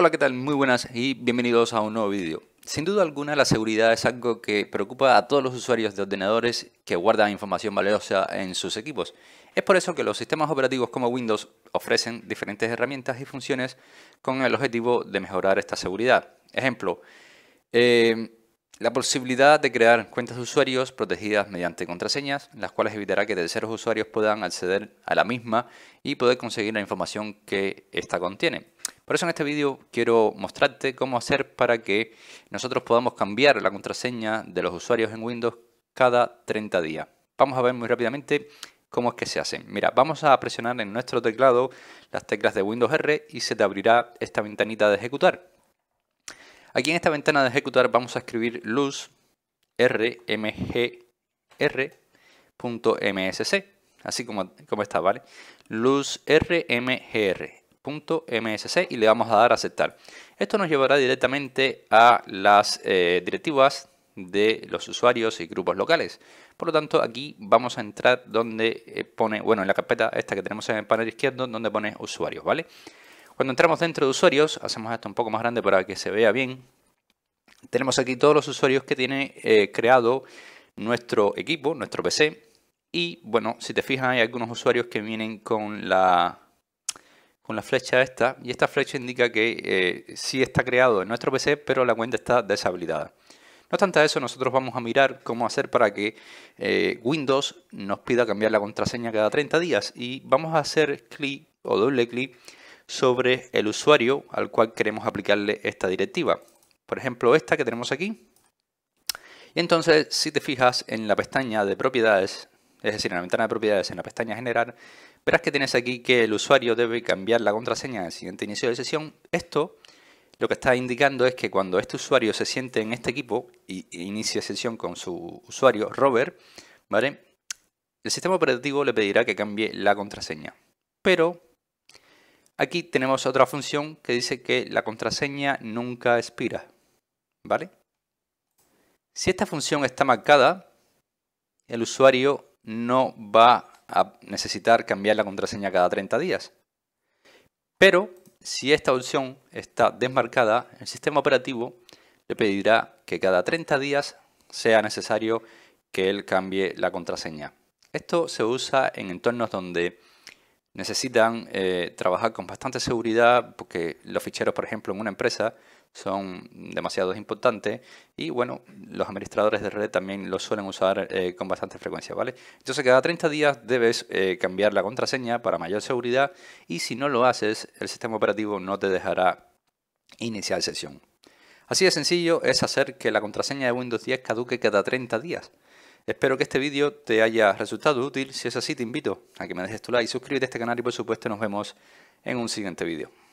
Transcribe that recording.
Hola, ¿qué tal? Muy buenas y bienvenidos a un nuevo vídeo. Sin duda alguna, la seguridad es algo que preocupa a todos los usuarios de ordenadores que guardan información valiosa en sus equipos. Es por eso que los sistemas operativos como Windows ofrecen diferentes herramientas y funciones con el objetivo de mejorar esta seguridad. Ejemplo, eh, la posibilidad de crear cuentas de usuarios protegidas mediante contraseñas, las cuales evitará que terceros usuarios puedan acceder a la misma y poder conseguir la información que ésta contiene. Por eso en este vídeo quiero mostrarte cómo hacer para que nosotros podamos cambiar la contraseña de los usuarios en Windows cada 30 días. Vamos a ver muy rápidamente cómo es que se hace. Mira, vamos a presionar en nuestro teclado las teclas de Windows R y se te abrirá esta ventanita de ejecutar. Aquí en esta ventana de ejecutar vamos a escribir luz rmgr.msc, así como, como está, ¿vale? Luz rmgr. .msc y le vamos a dar a aceptar. Esto nos llevará directamente a las eh, directivas de los usuarios y grupos locales. Por lo tanto, aquí vamos a entrar donde eh, pone, bueno, en la carpeta esta que tenemos en el panel izquierdo, donde pone usuarios, ¿vale? Cuando entramos dentro de usuarios, hacemos esto un poco más grande para que se vea bien. Tenemos aquí todos los usuarios que tiene eh, creado nuestro equipo, nuestro PC. Y bueno, si te fijas, hay algunos usuarios que vienen con la con la flecha esta y esta flecha indica que eh, sí está creado en nuestro PC pero la cuenta está deshabilitada. No obstante eso, nosotros vamos a mirar cómo hacer para que eh, Windows nos pida cambiar la contraseña cada 30 días y vamos a hacer clic o doble clic sobre el usuario al cual queremos aplicarle esta directiva. Por ejemplo, esta que tenemos aquí. Y entonces, si te fijas en la pestaña de propiedades, es decir, en la ventana de propiedades, en la pestaña generar, verás que tienes aquí que el usuario debe cambiar la contraseña en siguiente inicio de sesión. Esto lo que está indicando es que cuando este usuario se siente en este equipo e inicie sesión con su usuario Robert, ¿vale? El sistema operativo le pedirá que cambie la contraseña. Pero aquí tenemos otra función que dice que la contraseña nunca expira, ¿vale? Si esta función está marcada, el usuario no va a necesitar cambiar la contraseña cada 30 días. Pero si esta opción está desmarcada, el sistema operativo le pedirá que cada 30 días sea necesario que él cambie la contraseña. Esto se usa en entornos donde necesitan eh, trabajar con bastante seguridad porque los ficheros, por ejemplo, en una empresa son demasiado importantes y bueno, los administradores de red también lo suelen usar eh, con bastante frecuencia, ¿vale? Entonces cada 30 días debes eh, cambiar la contraseña para mayor seguridad y si no lo haces, el sistema operativo no te dejará iniciar sesión. Así de sencillo es hacer que la contraseña de Windows 10 caduque cada 30 días. Espero que este vídeo te haya resultado útil. Si es así, te invito a que me dejes tu like, suscríbete a este canal y por supuesto nos vemos en un siguiente vídeo.